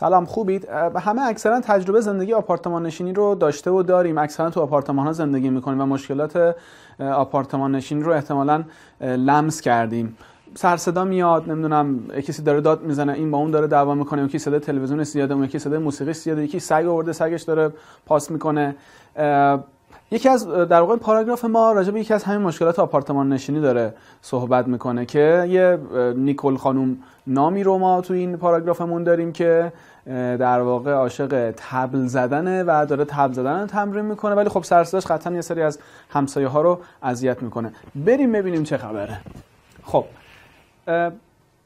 سلام خوبید همه اکثرا تجربه زندگی آپارتمان نشینی رو داشته و داریم اکثرا تو آپارتمان ها زندگی میکنیم و مشکلات آپارتمان نشینی رو احتمالا لمس کردیم سر صدا میاد نمیدونم کسی داره داد میزنه این با اون داره دعوا میکنه یکی صدای تلویزیون زیاده اون یکی صدای موسیقی زیاده یکی سگ آورده سگش داره پاس میکنه یکی از در واقع پاراگراف ما راجع به یکی از همین مشکلات آپارتمان نشینی داره صحبت میکنه که یه نیکل خانم نامی رو ما تو این پاراگرافمون داریم که در واقع عاشق تبل زدنه و داره تبل زدن تمرین میکنه ولی خب سرسداش قطعا یه سری از همسایه ها رو اذیت میکنه بریم ببینیم چه خبره خب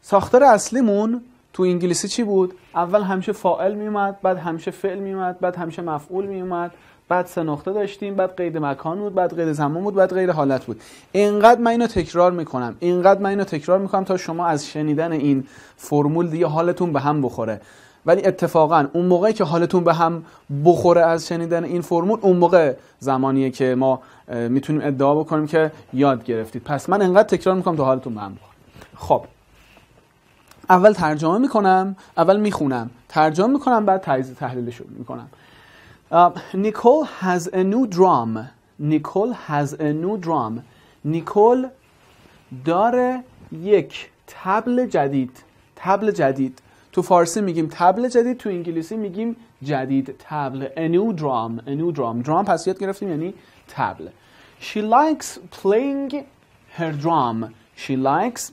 ساختار اصلیمون تو انگلیسی چی بود اول همیشه فائل میومد بعد همیشه فعل میومد بعد همیشه مفعول میومد بعد سه نقطه داشتیم بعد قید مکان بود بعد قید زمان بود بعد غیر حالت بود اینقدر من اینو تکرار میکنم اینقدر من اینو تکرار میکنم تا شما از شنیدن این فرمول دیگه حالتون به هم بخوره ولی اتفاقا اون موقعی که حالتون به هم بخوره از شنیدن این فرمول اون موقع زمانیه که ما میتونیم ادعا بکنیم که یاد گرفتید پس من انقدر تکرار میکنم تا حالتون به هم بخوره خب اول ترجمه میکنم اول میخونم ترجمه میکنم بعد تجزیه تحلیلش رو میکنم نیکول has a new نیکول has a نیکول داره یک تبل جدید تبل جدید تو فارسی میگیم تبل جدید تو انگلیسی میگیم جدید تبل a new drum a new drum drum پس یاد گرفتیم یعنی تبل she likes playing her drum she likes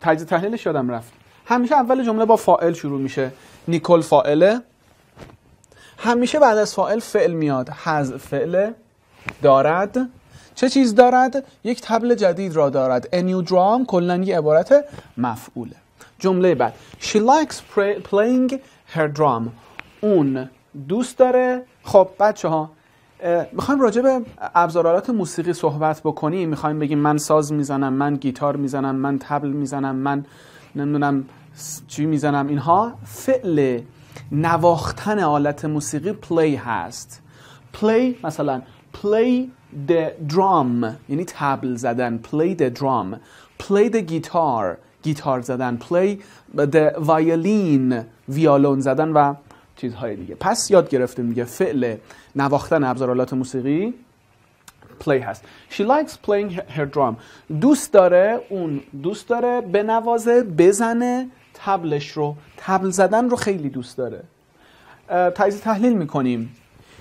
تجزیه تحلیلش یادم رفت همیشه اول جمله با فائل شروع میشه نیکل فائله همیشه بعد از فائل فعل میاد هز فعل دارد چه چیز دارد؟ یک تبل جدید را دارد A new drum کلا یه عبارت مفعوله جمله بعد She likes playing her drum اون دوست داره خب بچه ها میخوایم راجع به ابزارالات موسیقی صحبت بکنیم میخوایم بگیم من ساز میزنم من گیتار میزنم من تبل میزنم من نمیدونم چی میزنم اینها فعل نواختن آلت موسیقی پلی هست پلی مثلا play the drum یعنی تبل زدن play the drum play the guitar گیتار زدن پلی وایلین ویالون زدن و چیزهای دیگه پس یاد گرفته میگه فعل نواختن ابزارالات موسیقی پلی هست She likes playing her drum دوست داره اون دوست داره نوازه بزنه تبلش رو تبل زدن رو خیلی دوست داره تجزیه تحلیل میکنیم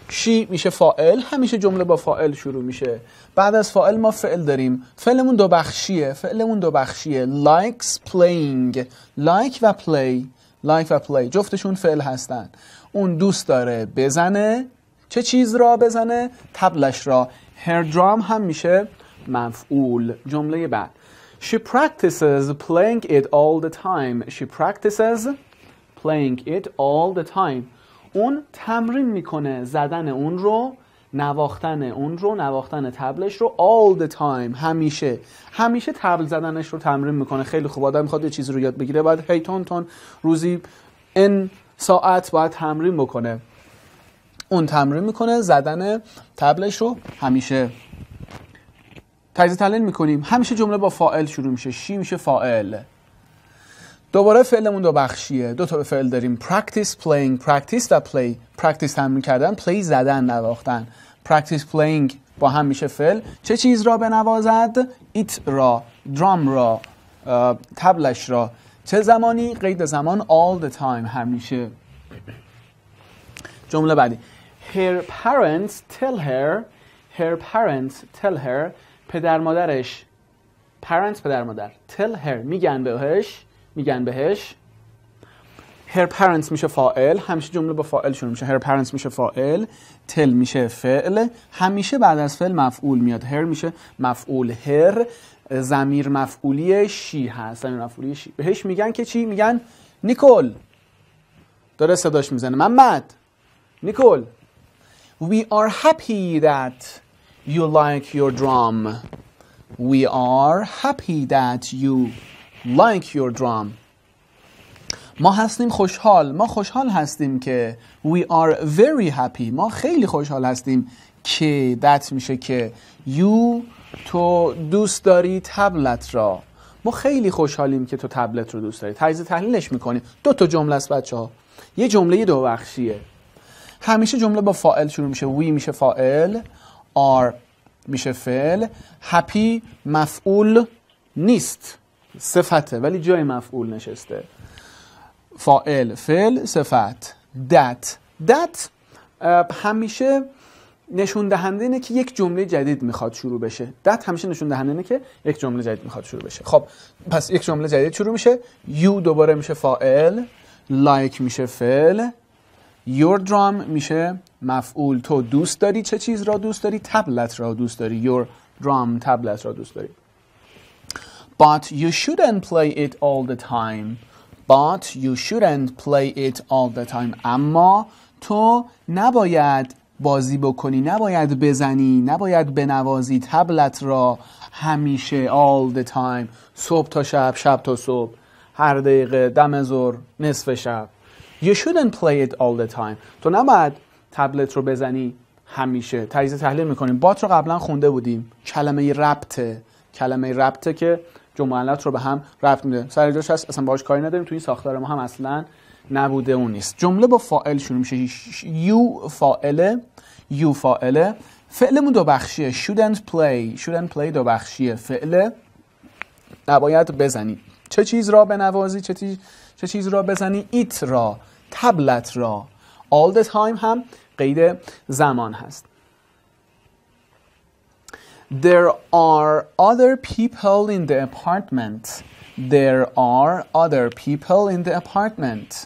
چی میشه فائل همیشه جمله با فائل شروع میشه بعد از فائل ما فعل داریم فعلمون دو بخشیه فعلمون دو بخشیه likes playing like و play like و play جفتشون فعل هستن اون دوست داره بزنه چه چیز را بزنه تبلش را هر درام هم میشه مفعول جمله بعد She practices playing it all the time She practices playing it all the time اون تمرین میکنه زدن اون رو نواختن اون رو نواختن تبلش رو all the time همیشه همیشه تبل زدنش رو تمرین میکنه خیلی خوب آدم میخواد یه چیزی رو یاد بگیره بعد هی تون تون روزی ان ساعت باید تمرین بکنه اون تمرین میکنه زدن تبلش رو همیشه تجزیه تحلیل میکنیم همیشه جمله با فاعل شروع میشه شی میشه فائل دوباره فعلمون دو بخشیه دو تا فعل داریم practice playing practice و play practice تمرین کردن play زدن نواختن practice playing با هم میشه فعل چه چیز را بنوازد ایت را درام را تبلش را چه زمانی قید زمان all the time همیشه جمله بعدی her parents tell her her parents tell her پدر مادرش parents پدر مادر tell her میگن بهش میگن بهش هر parents میشه فاعل، همیشه جمله با فائل شروع میشه هر parents میشه فاعل، تل میشه فعل همیشه بعد از فعل مفعول میاد هر میشه مفعول هر زمیر مفعولی شی هست زمیر مفعولی شی بهش میگن که چی میگن نیکل داره صداش میزنه محمد نیکل we are happy that you like your drum we are happy that you like your drum ما هستیم خوشحال ما خوشحال هستیم که we are very happy ما خیلی خوشحال هستیم که دت میشه که you تو دوست داری تبلت را ما خیلی خوشحالیم که تو تبلت رو دوست داری تجزیه تحلیلش میکنیم دو تا جمله است بچه ها یه جمله دو بخشیه همیشه جمله با فائل شروع میشه we میشه فائل are میشه فعل happy مفعول نیست صفته ولی جای مفعول نشسته فائل فعل صفت دت دت همیشه نشون دهنده اینه که یک جمله جدید میخواد شروع بشه دت همیشه نشون دهنده اینه که یک جمله جدید میخواد شروع بشه خب پس یک جمله جدید شروع میشه یو دوباره میشه فائل لایک like میشه فعل یور درام میشه مفعول تو دوست داری چه چیز را دوست داری تبلت را دوست داری یور درام تبلت را دوست داری But you shouldn't play it all the time. But you shouldn't play it all the time. اما تو نباید بازی بکنی نباید بزنی نباید بنوازی تبلت را همیشه all the time صبح تا شب شب تا صبح هر دقیقه دم زور نصف شب You shouldn't play it all the time تو نباید تبلت رو بزنی همیشه تجزیه تحلیل میکنیم بات رو قبلا خونده بودیم کلمه ربطه کلمه ربطه که جملات رو به هم رفت میده سر جاش هست اصلا باهاش کاری نداریم تو این ساختار ما هم اصلا نبوده اون نیست جمله با فاعل شروع میشه یو فاعله یو فاعله فعلمون دو بخشیه shouldn't play shouldn't play دو بخشیه فعل نباید بزنی چه چیز را بنوازی چه, چیز... چه چیز را بزنی ایت را تبلت را all the time هم قید زمان هست There are other people in the apartment. There are other people in the apartment.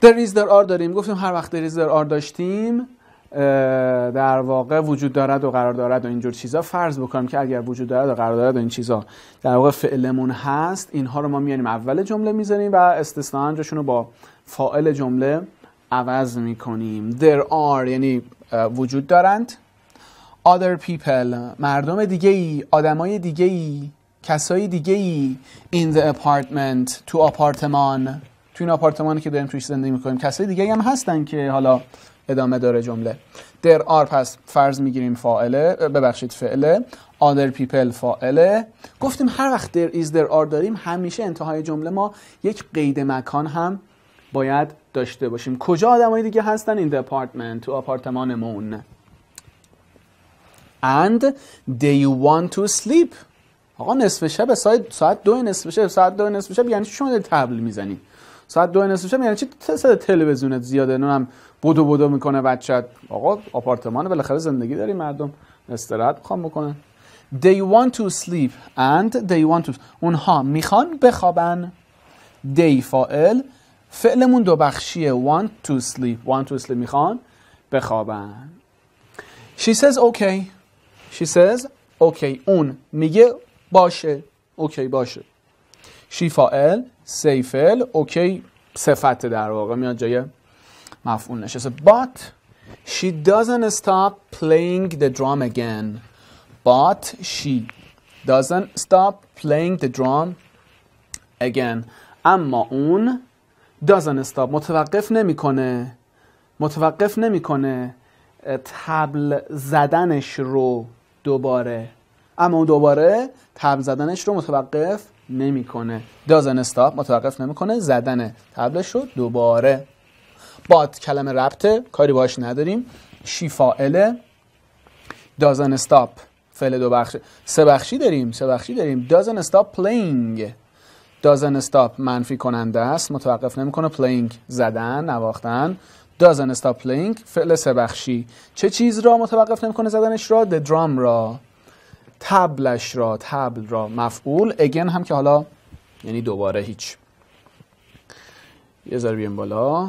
There is there are داریم گفتیم هر وقت there is there are داشتیم در واقع وجود دارد و قرار دارد و اینجور چیزا فرض بکنم که اگر وجود دارد و قرار دارد و این چیزا در واقع فعلمون هست اینها رو ما میانیم اول جمله میذاریم و استثنان جاشون رو با فائل جمله عوض میکنیم there are یعنی وجود دارند other people مردم دیگه ای های دیگه ای کسای دیگه ای in the apartment تو آپارتمان تو این آپارتمانی که داریم توش زندگی میکنیم کسای دیگه ای هم هستن که حالا ادامه داره جمله در آر پس فرض میگیریم فاعله ببخشید فعله other people فاعله گفتیم هر وقت there is there are داریم همیشه انتهای جمله ما یک قید مکان هم باید داشته باشیم کجا آدمای دیگه هستن این apartment تو آپارتمانمون and they want to sleep آقا نصف شب ساعت دو نصف شب ساعت دو نصف شب یعنی شما تبل میزنی ساعت دو نصف شب یعنی چی صدا تلویزیونت زیاده هم بودو بودو میکنه بچت آقا آپارتمان بالاخره زندگی داری مردم استراحت میخوام بکنن they want to sleep and they want to اونها میخوان بخوابن they فاعل فعلمون دو بخشیه want to sleep want to sleep میخوان بخوابن she says okay She says اوکی اون میگه باشه اوکی باشه شی فائل سیفل اوکی صفت در واقع میاد جای مفعول نشسته but she doesn't stop playing the drum again but she doesn't stop playing the drum again اما اون doesn't stop متوقف نمیکنه متوقف نمیکنه تبل زدنش رو دوباره اما اون دوباره تب زدنش رو متوقف نمیکنه دازن استاپ متوقف نمیکنه زدن تبلش رو دوباره باد کلمه ربطه کاری باش نداریم شی فائله دازن استاپ فعل دو بخش سه بخشی داریم سه بخشی داریم دازن استاپ پلینگ دازن استاپ منفی کننده است متوقف نمیکنه پلینگ زدن نواختن doesn't stop playing فعل سه بخشی چه چیز را متوقف نمیکنه زدنش را the drum را تبلش را تبل را مفعول again هم که حالا یعنی دوباره هیچ یه ذره بیم بالا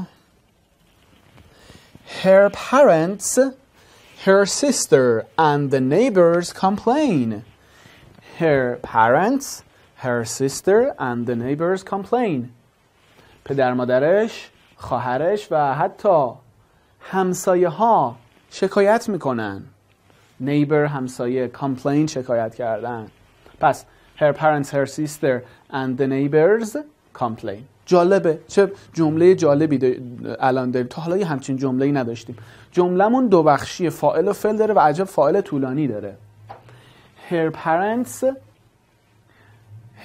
her parents her sister and the neighbors complain her parents her sister and the neighbors complain پدر مادرش خواهرش و حتی همسایه ها شکایت میکنن نیبر همسایه کامپلین شکایت کردن پس her parents her sister and the neighbors complain جالبه چه جمله جالبی الان داریم تا حالا یه همچین جمله ای نداشتیم جملهمون دو بخشی فاعل و فل داره و عجب فاعل طولانی داره her parents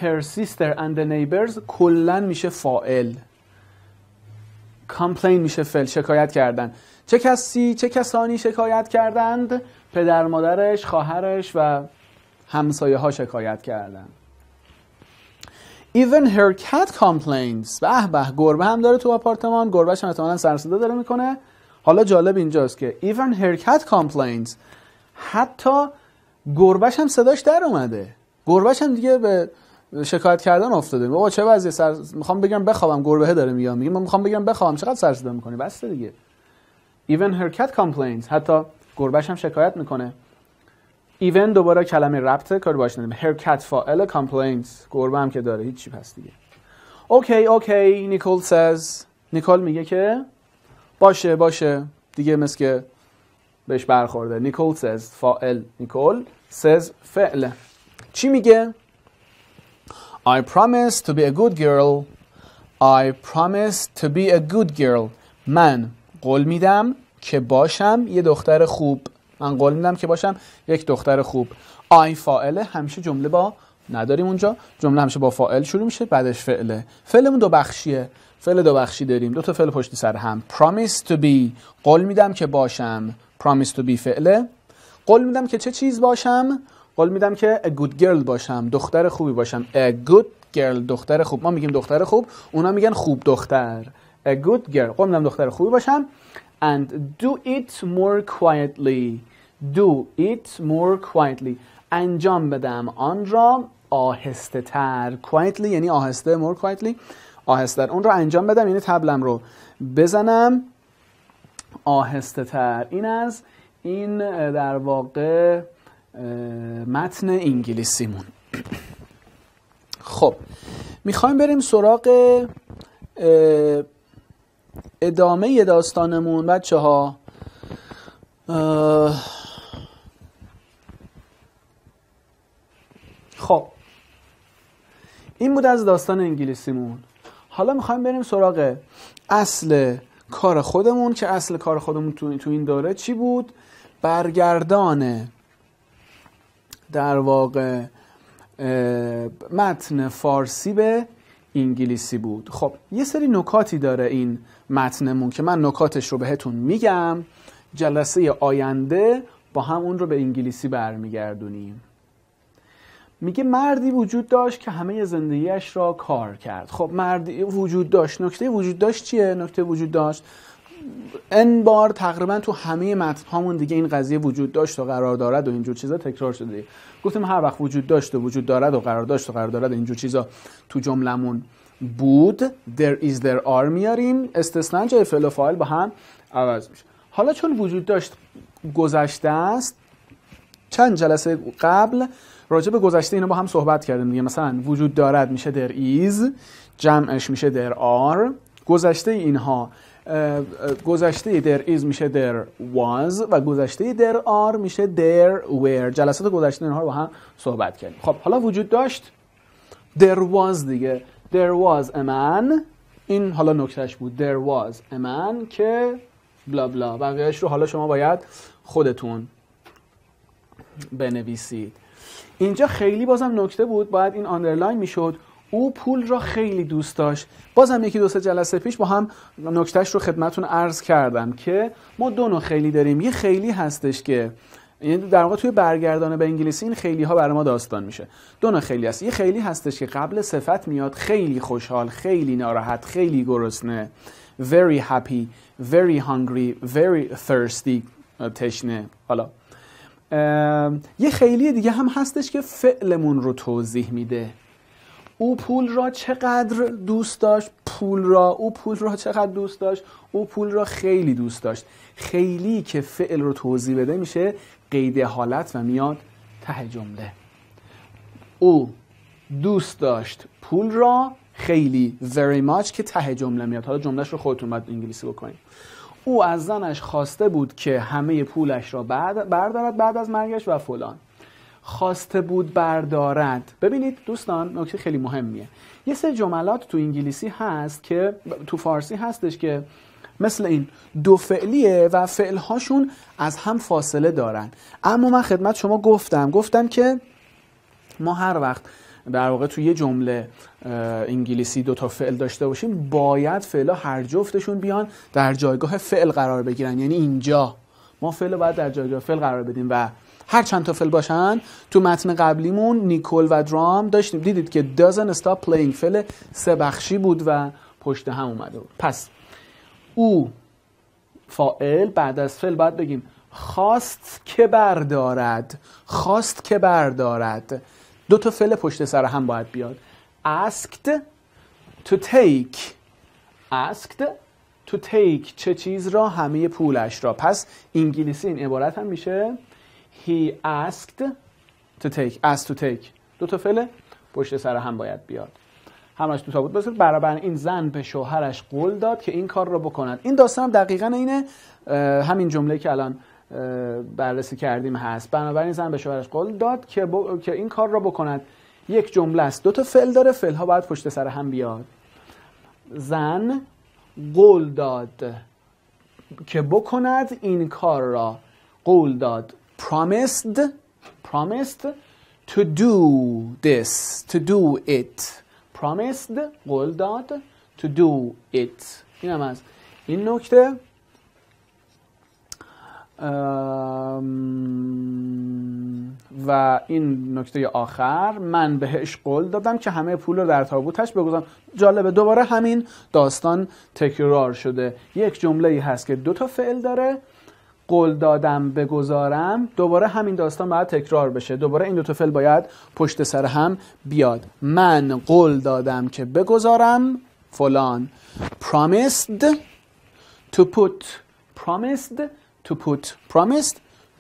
her sister and the neighbors کلا میشه فاعل کامپلین میشه فل شکایت کردن چه کسی چه کسانی شکایت کردند پدر مادرش خواهرش و همسایه ها شکایت کردند Even her cat complains. به به گربه هم داره تو آپارتمان گربه هم احتمالاً سر داره میکنه حالا جالب اینجاست که even her cat complains. حتی گربه هم صداش در اومده گربه هم دیگه به شکایت کردن افتاده بابا چه وضعی سر میخوام بگم بخوابم گربه داره میگم میگم من میخوام بگم بخوابم چقدر سر صدا میکنی بس دیگه even her cat complains حتی گربهش هم شکایت میکنه ایون دوباره کلمه ربطه کار باش ندیم her cat فاعل complains گربه هم که داره چی پس دیگه اوکی اوکی نیکول says نیکول میگه که باشه باشه دیگه مثل که بهش برخورده نیکول says فاعل نیکول says فعل چی میگه I promise to be a good girl I promise to be a good girl من قول میدم که باشم یه دختر خوب من قول میدم که باشم یک دختر خوب I فاعل همیشه جمله با نداریم اونجا جمله همیشه با فاعل شروع میشه بعدش فعله فعلمون دو بخشیه فعل دو بخشی داریم دو تا فعل پشت سر هم promise to be قول میدم که باشم promise to be فعله قول میدم که چه چیز باشم قول میدم که a good girl باشم دختر خوبی باشم a good girl دختر خوب ما میگیم دختر خوب اونا میگن خوب دختر a good girl قول میدم دختر خوبی باشم and do it more quietly do it more quietly انجام بدم آن را آهسته تر quietly یعنی آهسته more quietly آهسته اون را انجام بدم یعنی تبلم رو بزنم آهسته تر این از این در واقع متن انگلیسیمون خب میخوایم بریم سراغ ادامه داستانمون بچه ها خب این بود از داستان انگلیسیمون حالا میخوایم بریم سراغ اصل کار خودمون که اصل کار خودمون تو این داره چی بود برگردان در واقع متن فارسی به انگلیسی بود خب یه سری نکاتی داره این متنمون که من نکاتش رو بهتون میگم جلسه آینده با هم اون رو به انگلیسی برمیگردونیم میگه مردی وجود داشت که همه زندگیش را کار کرد خب مردی وجود داشت نکته وجود داشت چیه نکته وجود داشت ان بار تقریبا تو همه هامون دیگه این قضیه وجود داشت و قرار دارد و اینجور چیزا تکرار شده گفتیم هر وقت وجود داشت و وجود دارد و قرار داشت و قرار دارد اینجور چیزا تو جملمون بود there is there are میاریم استثنا جای فعل و فاعل با هم عوض میشه حالا چون وجود داشت گذشته است چند جلسه قبل راجع به گذشته اینو با هم صحبت کردیم مثلا وجود دارد میشه در ایز جمعش میشه در آر گذشته اینها گذشته در ایز میشه در واز و گذشته در آر میشه در were جلسات گذشته اینها رو با هم صحبت کردیم خب حالا وجود داشت در واز دیگه در واز a man این حالا نکتهش بود در واز a man که بلا بلا بقیهش رو حالا شما باید خودتون بنویسید اینجا خیلی بازم نکته بود باید این آندرلاین میشد او پول را خیلی دوست داشت باز هم یکی دو سه جلسه پیش با هم نکتهش رو خدمتون عرض کردم که ما دو نوع خیلی داریم یه خیلی هستش که یعنی در واقع توی برگردانه به انگلیسی این خیلی ها برای ما داستان میشه دو نوع خیلی هست یه خیلی هستش که قبل صفت میاد خیلی خوشحال خیلی ناراحت خیلی گرسنه very happy very hungry very thirsty تشنه حالا یه خیلی دیگه هم هستش که فعلمون رو توضیح میده او پول را چقدر دوست داشت پول را او پول را چقدر دوست داشت او پول را خیلی دوست داشت خیلی که فعل رو توضیح بده میشه قید حالت و میاد ته جمله او دوست داشت پول را خیلی very much که ته جمله میاد حالا جملهش رو خودتون باید انگلیسی بکنید او از زنش خواسته بود که همه پولش را بعد بردارد بعد از مرگش و فلان خواسته بود بردارد ببینید دوستان نکته خیلی مهمیه یه سه جملات تو انگلیسی هست که تو فارسی هستش که مثل این دو فعلیه و فعلهاشون از هم فاصله دارن اما من خدمت شما گفتم گفتم که ما هر وقت در واقع تو یه جمله انگلیسی دو تا فعل داشته باشیم باید فعلا هر جفتشون بیان در جایگاه فعل قرار بگیرن یعنی اینجا ما فعل باید در جایگاه فعل قرار بدیم و هر چند تا فل باشن تو متن قبلیمون نیکول و درام داشتیم دیدید که doesn't stop playing فل سه بخشی بود و پشت هم اومده بود پس او فائل بعد از فل باید بگیم خواست که بردارد خواست که بردارد دو تا فل پشت سر هم باید بیاد asked to take asked to take چه چیز را همه پولش را پس انگلیسی این عبارت هم میشه he asked to take asked to take دو تا فعل پشت سر هم باید بیاد همش تو بود برابر این زن به شوهرش قول داد که این کار را بکند این داستان دقیقا اینه همین جمله که الان بررسی کردیم هست بنابراین زن به شوهرش قول داد که, که این کار را بکند یک جمله است دو تا فعل داره فعل ها باید پشت سر هم بیاد زن قول داد که بکند این کار را قول داد promised promised to do this to do it promised قول داد to do it این هم از این نکته و این نکته آخر من بهش قول دادم که همه پول رو در تابوتش بگذارم جالبه دوباره همین داستان تکرار شده یک جمله هست که دو تا فعل داره قول دادم بگذارم دوباره همین داستان باید تکرار بشه دوباره این دو تا فعل باید پشت سر هم بیاد من قول دادم که بگذارم فلان promised to put promised to put promised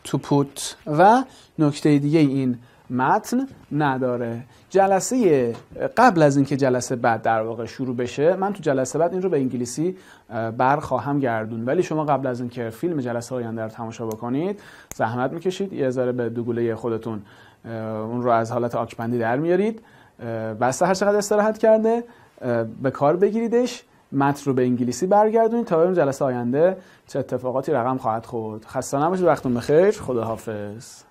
to put و نکته دیگه این متن نداره جلسه قبل از اینکه جلسه بعد در واقع شروع بشه من تو جلسه بعد این رو به انگلیسی بر خواهم گردون ولی شما قبل از اینکه فیلم جلسه آینده رو تماشا بکنید زحمت میکشید یه ذره به دوگوله خودتون اون رو از حالت آکپندی در میارید بسته هر چقدر استراحت کرده به کار بگیریدش متن رو به انگلیسی برگردونید تا اون جلسه آینده چه اتفاقاتی رقم خواهد خورد خسته نباشید وقتون بخیر خداحافظ